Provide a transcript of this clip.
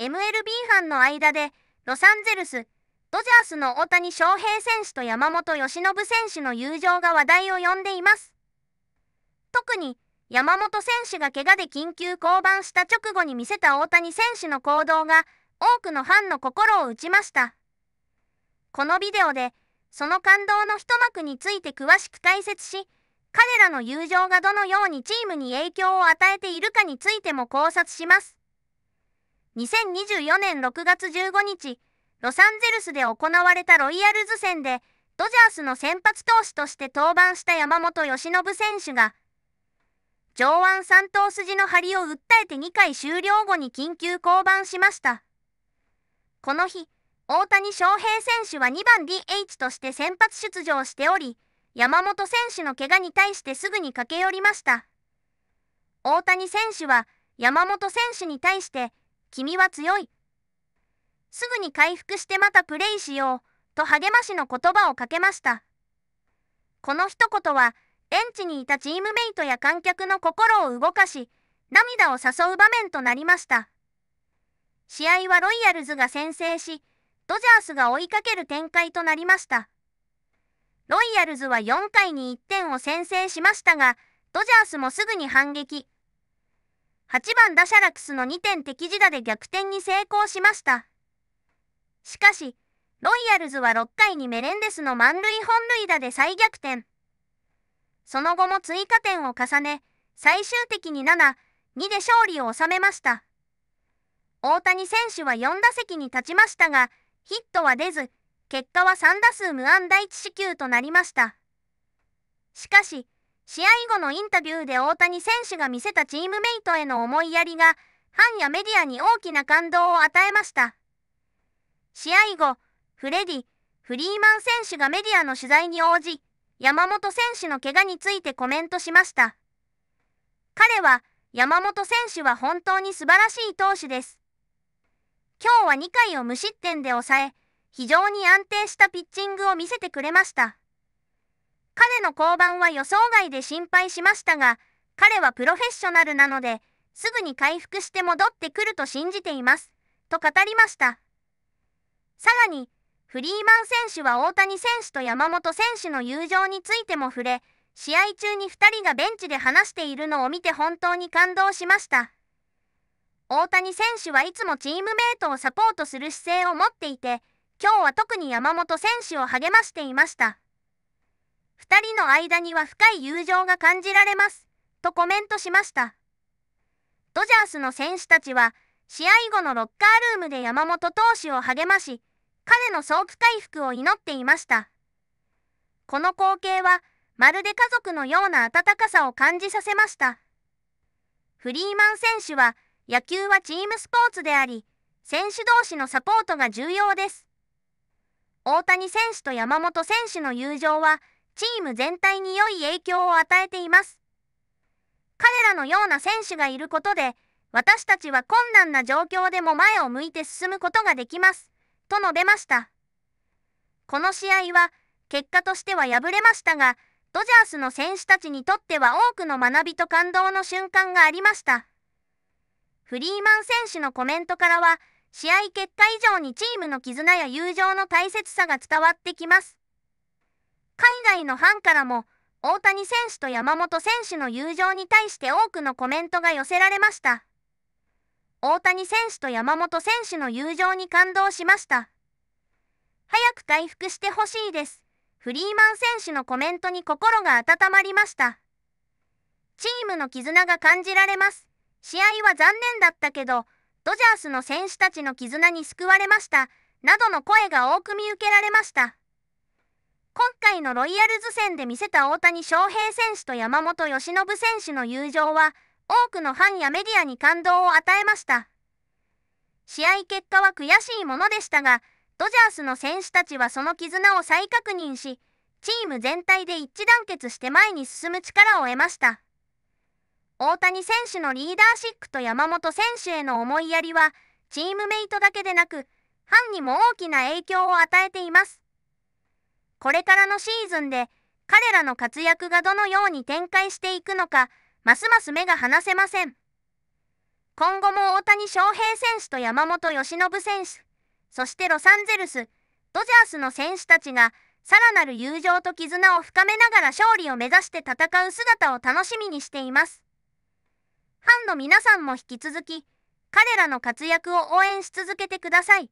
MLB 班の間でロサンゼルス、ドジャースの大谷翔平選手と山本由伸選手の友情が話題を呼んでいます。特に山本選手が怪我で緊急降板した直後に見せた大谷選手の行動が多くのファンの心を打ちました。このビデオでその感動の一幕について詳しく解説し、彼らの友情がどのようにチームに影響を与えているかについても考察します。2024年6月15日、ロサンゼルスで行われたロイヤルズ戦で、ドジャースの先発投手として登板した山本由伸選手が、上腕三頭筋の張りを訴えて2回終了後に緊急降板しました。この日、大谷翔平選手は2番 DH として先発出場しており、山本選手の怪我に対してすぐに駆け寄りました。大谷選手は山本選手に対して、君は強い。すぐに回復してまたプレイしよう、と励ましの言葉をかけました。この一言は、ベンチにいたチームメイトや観客の心を動かし、涙を誘う場面となりました。試合はロイヤルズが先制し、ドジャースが追いかける展開となりました。ロイヤルズは4回に1点を先制しましたが、ドジャースもすぐに反撃。8番ダシャラクスの2点敵地打で逆転に成功しました。しかし、ロイヤルズは6回にメレンデスの満塁本塁打で再逆転。その後も追加点を重ね、最終的に7、2で勝利を収めました。大谷選手は4打席に立ちましたが、ヒットは出ず、結果は3打数無安打1四球となりました。しかし、試合後のインタビューで大谷選手が見せたチームメイトへの思いやりが、ファンやメディアに大きな感動を与えました。試合後、フレディ・フリーマン選手がメディアの取材に応じ、山本選手の怪我についてコメントしました。彼は、山本選手は本当に素晴らしい投手です。今日は2回を無失点で抑え、非常に安定したピッチングを見せてくれました。彼の降板は予想外で心配しましたが、彼はプロフェッショナルなので、すぐに回復して戻ってくると信じています、と語りました。さらに、フリーマン選手は大谷選手と山本選手の友情についても触れ、試合中に2人がベンチで話しているのを見て本当に感動しました。大谷選手はいつもチームメートをサポートする姿勢を持っていて、今日は特に山本選手を励ましていました。2人の間には深い友情が感じられます、とコメントしました。ドジャースの選手たちは、試合後のロッカールームで山本投手を励まし、彼の早期回復を祈っていました。この光景は、まるで家族のような温かさを感じさせました。フリーマン選手は、野球はチームスポーツであり、選手同士のサポートが重要です。大谷選手と山本選手の友情は、チーム全体に良い影響を与えています。彼らのような選手がいることで、私たちは困難な状況でも前を向いて進むことができます、と述べました。この試合は、結果としては敗れましたが、ドジャースの選手たちにとっては多くの学びと感動の瞬間がありました。フリーマン選手のコメントからは、試合結果以上にチームの絆や友情の大切さが伝わってきます。海外のファンからも大谷選手と山本選手の友情に対して多くのコメントが寄せられました。大谷選手と山本選手の友情に感動しました。早く回復してほしいです。フリーマン選手のコメントに心が温まりました。チームの絆が感じられます。試合は残念だったけど、ドジャースの選手たちの絆に救われました。などの声が多く見受けられました。今回のロイヤルズ戦で見せた大谷翔平選手と山本由伸選手の友情は、多くのファンやメディアに感動を与えました。試合結果は悔しいものでしたが、ドジャースの選手たちはその絆を再確認し、チーム全体で一致団結して前に進む力を得ました。大谷選手のリーダーシップと山本選手への思いやりは、チームメイトだけでなく、ファンにも大きな影響を与えています。これからのシーズンで彼らの活躍がどのように展開していくのか、ますます目が離せません。今後も大谷翔平選手と山本由伸選手、そしてロサンゼルス、ドジャースの選手たちが、さらなる友情と絆を深めながら勝利を目指して戦う姿を楽しみにしています。ファンの皆さんも引き続き、彼らの活躍を応援し続けてください。